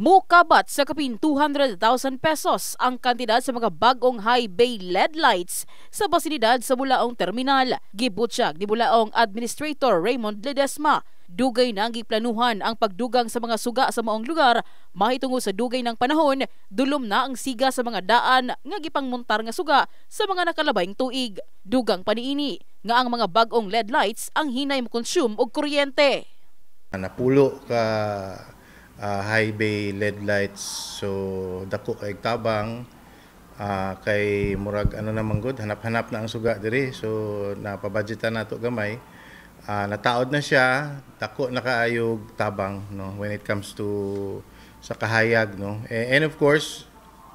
Mukabat sa kapin 200,000 pesos ang kantidad sa mga bagong high-bay LED lights sa basilidad sa Bulaong Terminal. Gibutsyag ni Bulaong Administrator Raymond Ledesma. Dugay nang giplanuhan ang pagdugang sa mga suga sa maong lugar mahitungo sa dugay ng panahon dulom na ang siga sa mga daan nga gipangmuntar nga suga sa mga nakalabayng tuig. Dugang paniini nga ang mga bagong LED lights ang hinay mo consume og kuryente. Napulo ka uh, high bay LED lights so dako kay tabang uh, kay murag ano naman good hanap-hanap na ang suga diri so napabudgetan nato gamay uh, nataod na siya dako na kaayog tabang no when it comes to sa kahayag no and, eh, and of course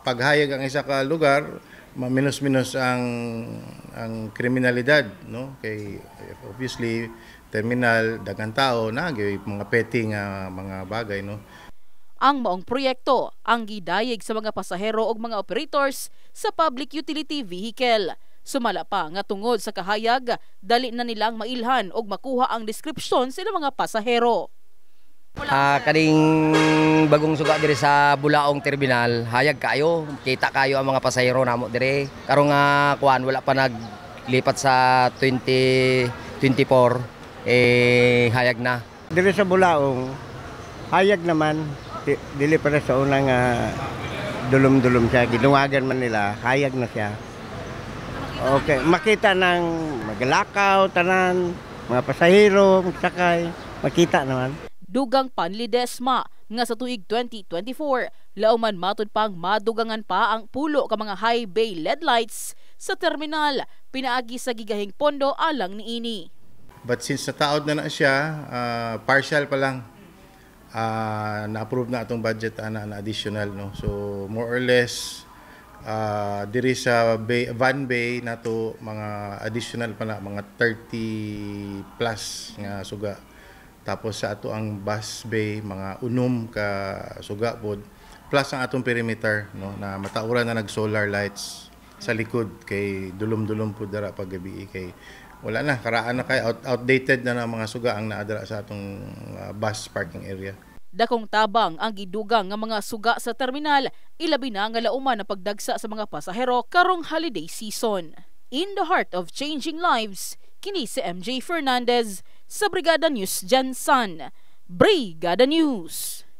paghayag ang isa ka lugar maminos-minos ang ang kriminalidad no kay obviously terminal daghang tao na mga petty nga ah, mga bagay no ang maong proyekto ang gidayeg sa mga pasahero ug mga operators sa public utility vehicle sumala pa nga tungod sa kahayag dali na nilang mailhan og makuha ang description sa mga pasahero Ah, kaning bagong suga diri sa Bulaong Terminal, hayag kayo, kita kayo ang mga pasahero namo diri. Karong nga ah, kuan wala pa naglipat sa 2024 eh hayag na. Diri sa Bulaong, hayag naman dili para sa unang uh, ah, dulum-dulum siya, ginuwagan man nila, hayag na siya. Okay, makita ng maglakaw, tanan, mga pasahero, sakay, makita naman dugang panlidesma nga sa tuig 2024 lauman matud pang madugangan pa ang pulo ka mga high bay LED lights sa terminal pinaagi sa gigahing pondo alang niini. But since nataod na na siya, uh, partial pa lang uh, na-approve na atong budget ana ah, na additional no. So more or less uh, diri sa bay, Van Bay nato mga additional pa na mga 30 plus nga suga tapos sa ato ang bus bay mga unom ka suga pod plus ang atong perimeter no na mataura na nag solar lights sa likod kay dulom-dulom po dara pag gabi eh, kay wala na karaan na kay out, outdated na na mga suga ang naadra sa atong uh, ah, bus parking area. Dakong tabang ang gidugang nga mga suga sa terminal, ilabi na nga lauman na pagdagsa sa mga pasahero karong holiday season. In the heart of changing lives, kini si MJ Fernandez sa Brigada News Jansan. Brigada News!